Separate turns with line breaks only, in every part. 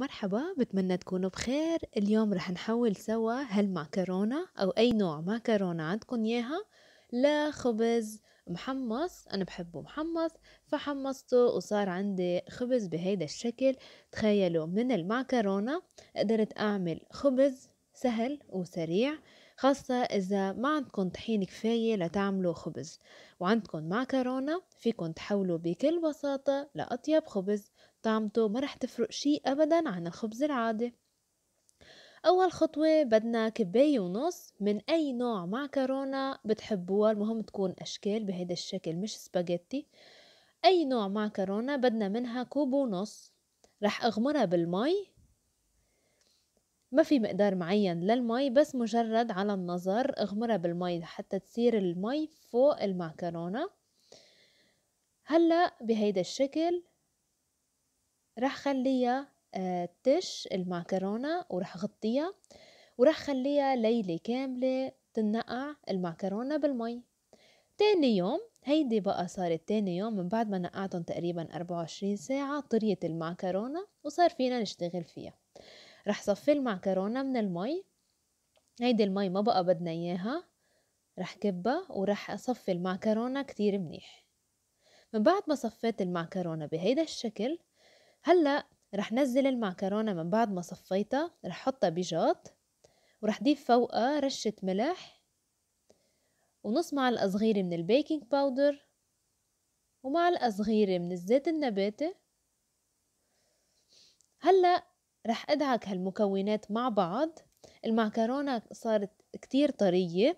مرحبا بتمنى تكونوا بخير اليوم رح نحول سوا هالمعكرونة أو أي نوع معكرونة عندكم ياها لخبز محمص أنا بحبه محمص فحمصته وصار عندي خبز بهيدا الشكل تخيلوا من المعكرونة قدرت أعمل خبز سهل وسريع خاصة إذا ما عندكم طحين كفاية لتعملوا خبز وعندكم معكرونة فيكم تحولوا بكل بساطة لأطيب خبز طعمته ما رح تفرق شي أبدا عن الخبز العادي أول خطوة بدنا كباية ونص من أي نوع معكرونة بتحبوها المهم تكون أشكال بهذا الشكل مش سباجيتي أي نوع معكرونة بدنا منها كوب ونص رح أغمرها بالمي ما في مقدار معين للمي بس مجرد على النظر اغمرها بالمي حتى تصير المي فوق المعكرونة هلأ بهيدا الشكل رح خليها آه، تش المعكرونة ورح غطيها ورح خليها ليلة كاملة تنقع المعكرونة بالمي تاني يوم هيدي بقى صارت تاني يوم من بعد ما نقعتهم تقريبا 24 ساعة طريت المعكرونة وصار فينا نشتغل فيها رح صفي المعكرونة من المي هيدي المي ما بقى بدنا اياها رح كبها ورح اصفي المعكرونة كتير منيح من بعد ما صفيت المعكرونة بهيدا الشكل هلأ رح نزل المعكرونة من بعد ما صفيتها رح حطها بجاط ورح ضيف فوقها رشة ملح ونص معلقة صغيرة من البيكنج باودر ومعلقة صغيرة من الزيت النباتي هلأ رح أدعك هالمكونات مع بعض المعكرونة صارت كتير طرية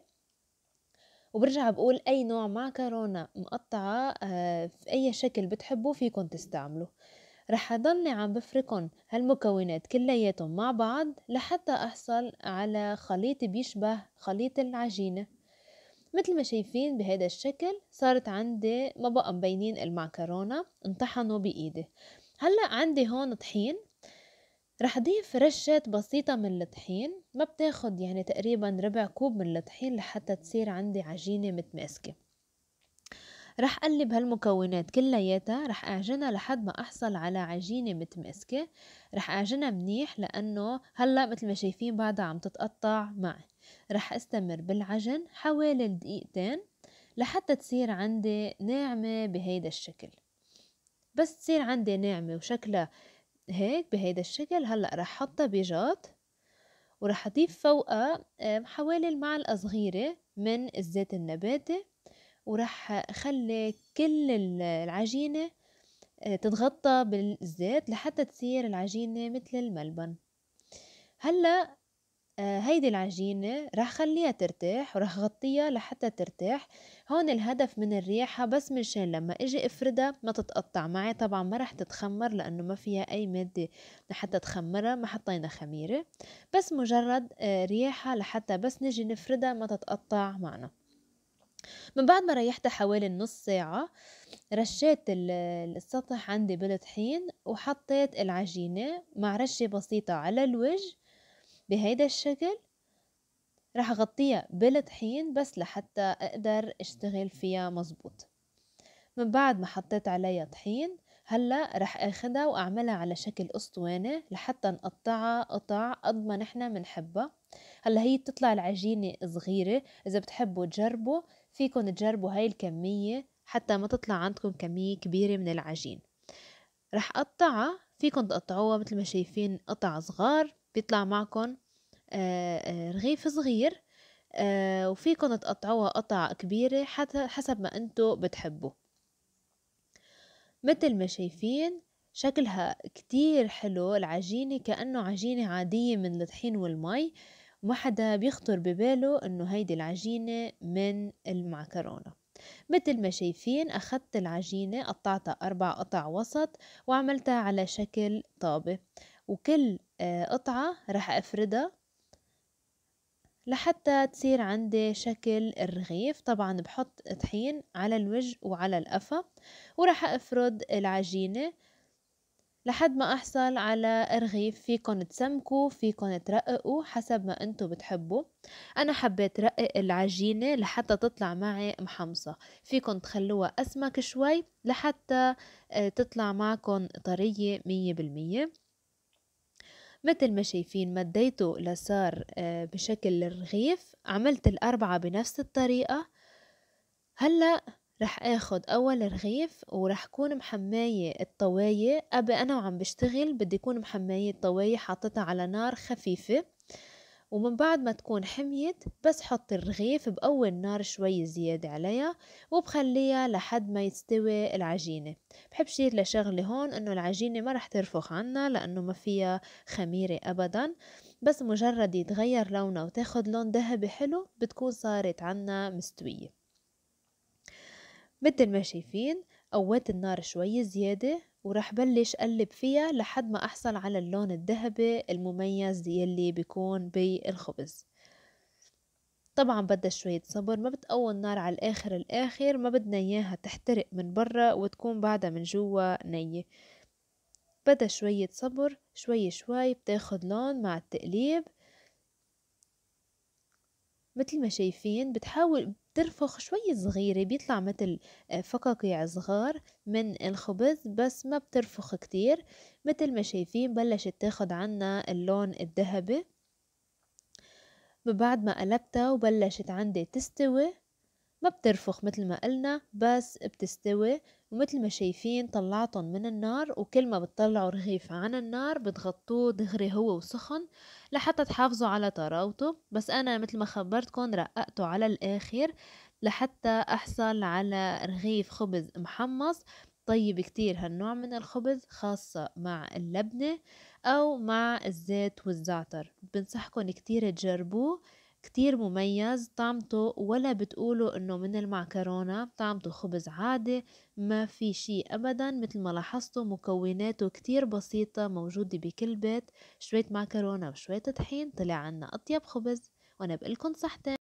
وبرجع بقول أي نوع معكرونة مقطعة آه، في أي شكل بتحبوا فيكن تستعملوا رح أضلني عم بفركن هالمكونات كلياتهم مع بعض لحتى أحصل على خليط بيشبه خليط العجينة مثل ما شايفين بهذا الشكل صارت عندي ما بقى مبينين المعكرونة انطحنوا بإيدي هلأ عندي هون طحين رح ضيف رشة بسيطة من الطحين ما بتاخد يعني تقريبا ربع كوب من الطحين لحتى تصير عندي عجينة متماسكة رح قلب هالمكونات كلياتها رح اعجنها لحد ما احصل على عجينة متماسكة رح اعجنها منيح لانه هلا مثل ما شايفين بعدها عم تتقطع معي رح استمر بالعجن حوالي دقيقتين لحتى تصير عندي ناعمة بهيدا الشكل بس تصير عندي ناعمة وشكلها هيك بهيدا الشكل هلأ رح حطها بجات ورح أضيف فوقها حوالي المعلقة صغيرة من الزيت النباتي ورح أخلي كل العجينة آه، تتغطى بالزيت لحتى تصير العجينة مثل الملبن هلأ آه، هيدي العجينة رح خليها ترتاح ورح غطيها لحتى ترتاح هون الهدف من الرياحة بس منشان لما اجي افردها ما تتقطع معي طبعا ما رح تتخمر لانه ما فيها اي مادة لحتى تخمرها ما حطينا خميرة بس مجرد آه، رياحة لحتى بس نجي نفردها ما تتقطع معنا من بعد ما ريحتها حوالي نص ساعة رشيت السطح عندي بالطحين وحطيت العجينة مع رشة بسيطة على الوجه بهيدا الشكل راح أغطيها بالطحين بس لحتى أقدر أشتغل فيها مزبوط من بعد ما حطيت عليها طحين هلا راح اخدها واعملها على شكل اسطوانه لحتى نقطعها قطع قد ما نحن بنحبها هلا هي بتطلع العجينه صغيره اذا بتحبوا تجربوا فيكم تجربوا هاي الكميه حتى ما تطلع عندكم كميه كبيره من العجين راح اقطعها فيكم تقطعوها مثل ما شايفين قطع صغار بيطلع معكم رغيف صغير وفيكم تقطعوها قطع كبيرة حسب ما انتو بتحبوا مثل ما شايفين شكلها كتير حلو العجينة كأنه عجينة عادية من الطحين والمي ما حدا بيخطر بباله انه هيدي العجينة من المعكرونة مثل ما شايفين أخذت العجينة قطعتها أربع قطع وسط وعملتها على شكل طابة وكل آه، قطعة رح أفردها لحتى تصير عندي شكل الرغيف طبعا بحط طحين على الوجه وعلى القفا ورح أفرد العجينة لحد ما أحصل على رغيف فيكن تسمكوا فيكن ترققوا حسب ما أنتو بتحبوا أنا حبيت رقق العجينة لحتى تطلع معي محمصة فيكن تخلوها أسمك شوي لحتى آه، تطلع معكن طرية مية بالمية مثل ما شايفين مديته لصار آه، بشكل رغيف عملت الأربعة بنفس الطريقة هلأ رح اخد اول رغيف ورح كون محماية الطواية ابي انا وعم بشتغل بدي كون محماية الطواية حاطتها على نار خفيفة ومن بعد ما تكون حميت بس حط الرغيف بأول نار شوي زيادة عليها وبخليها لحد ما يستوي العجينة بحب شير لشغلة هون انه العجينة ما رح ترفخ عنا لانه ما فيها خميرة ابدا بس مجرد يتغير لونها وتاخد لون ذهبي حلو بتكون صارت عنا مستوية مثل ما شايفين قويت النار شوي زيادة وراح بلش قلب فيها لحد ما أحصل على اللون الذهبي المميز يلي بيكون بالخبز طبعا بدها شوية صبر ما بتقوى النار على الآخر الآخر ما بدنا إياها تحترق من برا وتكون بعدها من جوا نية بدها شوية صبر شوي شوي بتاخد لون مع التقليب مثل ما شايفين بتحاول ترفخ شوية صغيرة بيطلع مثل آه، فقاقيع صغار من الخبز بس ما بترفخ كتير مثل ما شايفين بلشت تاخد عنا اللون الذهبي بعد ما قلبتها وبلشت عندي تستوي ما بترفخ مثل ما قلنا بس بتستوي ومثل ما شايفين طلعتن من النار وكل ما بتطلعوا رغيف عن النار بتغطوه دغري هو وسخن لحتى تحافظوا على طراوته بس أنا مثل ما خبرتكن رققته على الآخر لحتى أحصل على رغيف خبز محمص طيب كتير هالنوع من الخبز خاصة مع اللبنة أو مع الزيت والزعتر بنصحكن كتير تجربوه كتير مميز طعمته ولا بتقولوا انه من المعكرونة طعمته خبز عادي ما في شي ابدا مثل ما لاحظتوا مكوناته كتير بسيطة موجودة بكل بيت شوية معكرونة وشوية طحين طلع عنا اطيب خبز وانا بقلكن صحتين